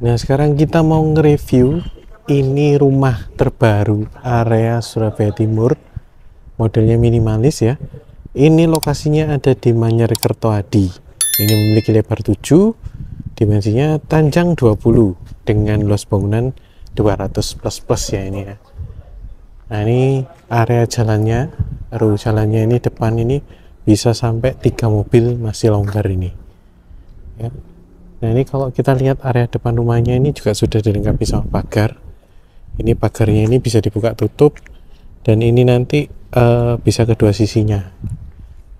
Nah, sekarang kita mau nge-review ini rumah terbaru area Surabaya Timur. Modelnya minimalis ya. Ini lokasinya ada di Manyar Kertoadi. Ini memiliki lebar 7, dimensinya panjang 20 dengan luas bangunan 200 plus plus ya ini ya. Nah, ini area jalannya, ru jalannya ini depan ini bisa sampai tiga mobil masih longgar ini. Ya, Nah ini kalau kita lihat area depan rumahnya ini juga sudah dilengkapi sama pagar. Ini pagarnya ini bisa dibuka tutup dan ini nanti uh, bisa kedua sisinya.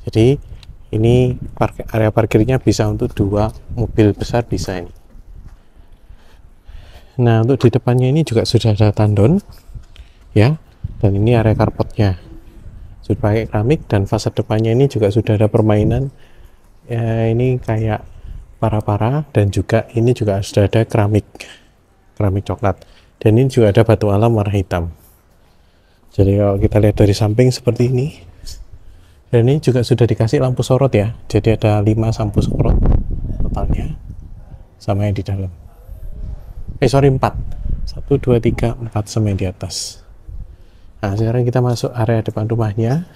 Jadi ini park area parkirnya bisa untuk dua mobil besar bisa ini. Nah untuk di depannya ini juga sudah ada tandon, ya. Dan ini area karpetnya sudah pakai keramik dan fasad depannya ini juga sudah ada permainan. Ya, ini kayak para-para dan juga ini juga sudah ada keramik keramik coklat dan ini juga ada batu alam warna hitam jadi kalau kita lihat dari samping seperti ini dan ini juga sudah dikasih lampu sorot ya jadi ada 5 lampu sorot totalnya sama yang di dalam eh sorry 4 1, 2, 3, 4 sama yang di atas nah sekarang kita masuk area depan rumahnya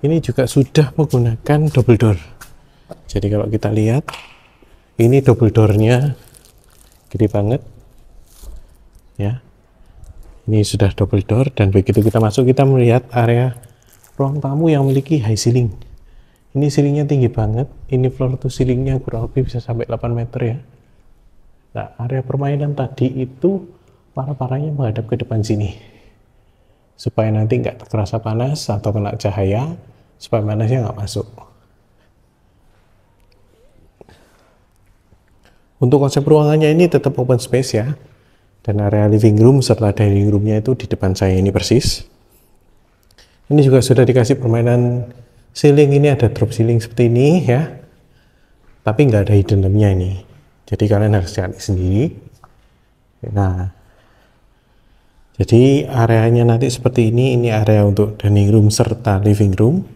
ini juga sudah menggunakan double door jadi kalau kita lihat ini double doornya gede banget ya ini sudah double door dan begitu kita masuk kita melihat area ruang tamu yang memiliki high ceiling ini ceilingnya tinggi banget ini floor to ceilingnya kurang lebih bisa sampai 8 meter ya nah area permainan tadi itu para-paranya menghadap ke depan sini supaya nanti nggak terasa panas atau kena cahaya supaya panasnya nggak masuk Untuk konsep ruangannya ini tetap open space ya. Dan area living room serta dining roomnya itu di depan saya ini persis. Ini juga sudah dikasih permainan ceiling ini ada drop ceiling seperti ini ya. Tapi nggak ada hidden lampnya ini. Jadi kalian harus cari sendiri. Nah, jadi areanya nanti seperti ini, ini area untuk dining room serta living room.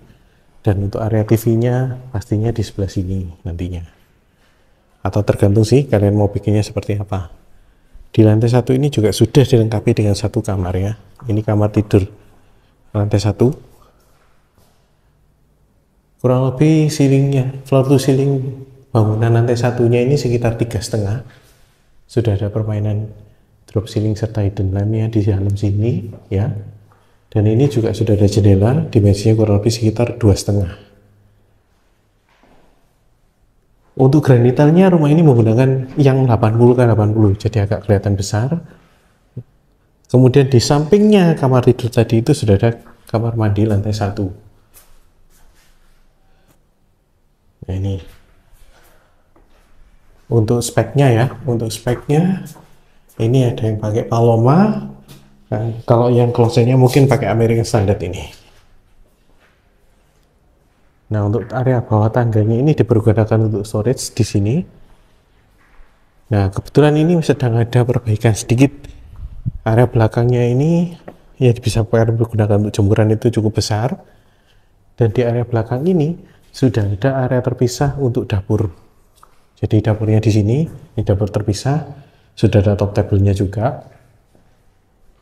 Dan untuk area TV-nya pastinya di sebelah sini nantinya atau tergantung sih kalian mau bikinnya seperti apa. Di lantai satu ini juga sudah dilengkapi dengan satu kamar ya. Ini kamar tidur lantai satu. Kurang lebih ceilingnya, floor to ceiling bangunan lantai satunya ini sekitar tiga setengah. Sudah ada permainan drop ceiling serta hidden lampnya di dalam sini ya. Dan ini juga sudah ada jendela, dimensinya kurang lebih sekitar dua setengah Untuk detailnya rumah ini menggunakan yang 80 kan 80, jadi agak kelihatan besar. Kemudian di sampingnya kamar tidur tadi itu sudah ada kamar mandi lantai satu. Nah ini untuk speknya ya, untuk speknya ini ada yang pakai Paloma. Nah, kalau yang closetnya mungkin pakai American Standard ini. Nah, untuk area bawah tangganya ini dipergunakan untuk storage di sini. Nah, kebetulan ini sedang ada perbaikan sedikit. Area belakangnya ini ya bisa digunakan untuk jemuran itu cukup besar. Dan di area belakang ini sudah ada area terpisah untuk dapur. Jadi dapurnya di sini, ini dapur terpisah, sudah ada top table-nya juga.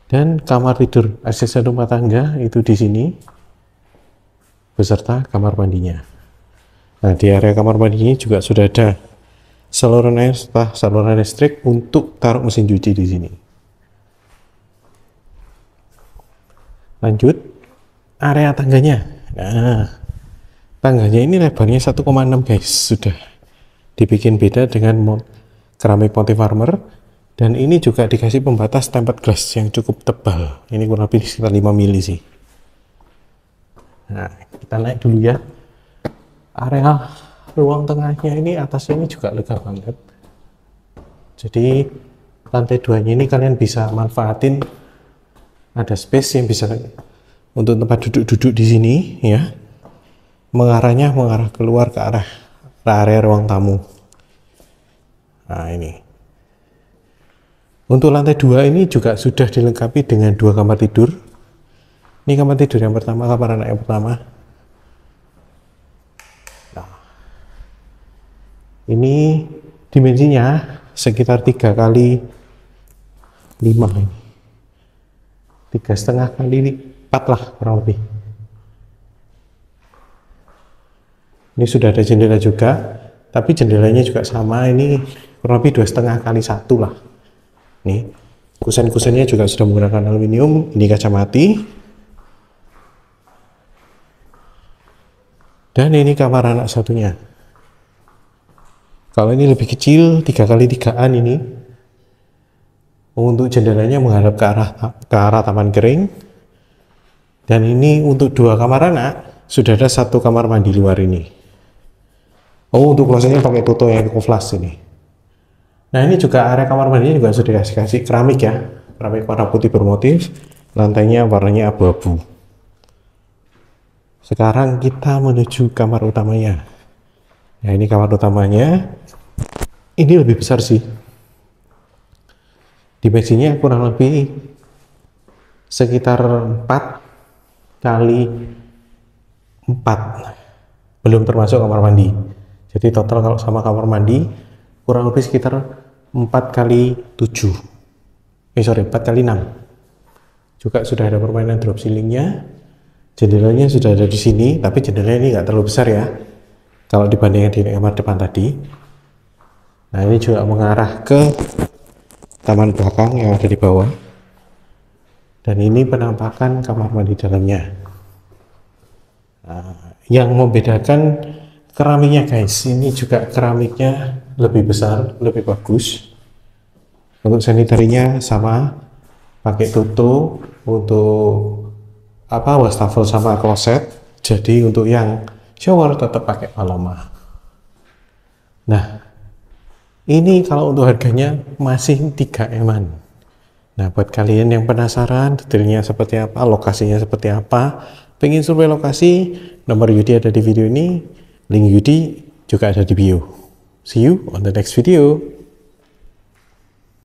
Dan kamar tidur akses rumah tangga itu di sini beserta kamar mandinya. Nah, di area kamar mandi ini juga sudah ada saluran air serta saluran listrik untuk taruh mesin cuci di sini. Lanjut, area tangganya. Nah, tangganya ini lebarnya 1,6 guys, sudah dibikin beda dengan keramik Pontif Farmer dan ini juga dikasih pembatas tempat glass yang cukup tebal. Ini kurang lebih sekitar 5 mili sih. Nah, kita naik dulu ya. Area ruang tengahnya ini atas ini juga lega banget. Jadi lantai duanya ini kalian bisa manfaatin ada space yang bisa untuk tempat duduk-duduk di sini ya. Mengarahnya mengarah keluar ke arah area ruang tamu. Nah, ini. Untuk lantai dua ini juga sudah dilengkapi dengan dua kamar tidur ini kapan tidur yang pertama? Kapan anak yang pertama? Nah, ini dimensinya sekitar tiga kali lima ini. Tiga setengah kali empat lah kurang lebih. Ini sudah ada jendela juga, tapi jendelanya juga sama. Ini kurang lebih dua setengah kali satu lah. Nih, kusen-kusennya juga sudah menggunakan aluminium. Ini kaca mati, Dan ini kamar anak satunya. Kalau ini lebih kecil, tiga kali tigaan ini. Untuk jendelanya menghadap ke arah ke arah taman kering. Dan ini untuk dua kamar anak sudah ada satu kamar mandi luar ini. Oh, untuk klosetnya pakai tutup yang kuflas ini. Nah, ini juga area kamar mandinya juga sudah dikasih keramik ya. Keramik warna putih bermotif, lantainya warnanya abu-abu. Sekarang kita menuju kamar utamanya. Nah, ini kamar utamanya. Ini lebih besar sih. Dimensinya kurang lebih sekitar 4 kali 4. Belum termasuk kamar mandi. Jadi total kalau sama kamar mandi kurang lebih sekitar 4 kali 7. Eh sorry, 4 kali 6. Juga sudah ada permainan drop ceilingnya jendelanya sudah ada di sini tapi jendelanya ini nggak terlalu besar ya kalau dibandingkan di kamar depan tadi nah ini juga mengarah ke taman belakang yang ada di bawah dan ini penampakan kamar mandi dalamnya nah, yang membedakan keramiknya guys ini juga keramiknya lebih besar lebih bagus untuk sanitarinya sama pakai tutup untuk apa wastafel sama kloset jadi untuk yang shower tetap pakai paloma nah ini kalau untuk harganya masih 3 eman nah buat kalian yang penasaran detailnya seperti apa lokasinya seperti apa pengen survei lokasi nomor Yudi ada di video ini link Yudi juga ada di bio see you on the next video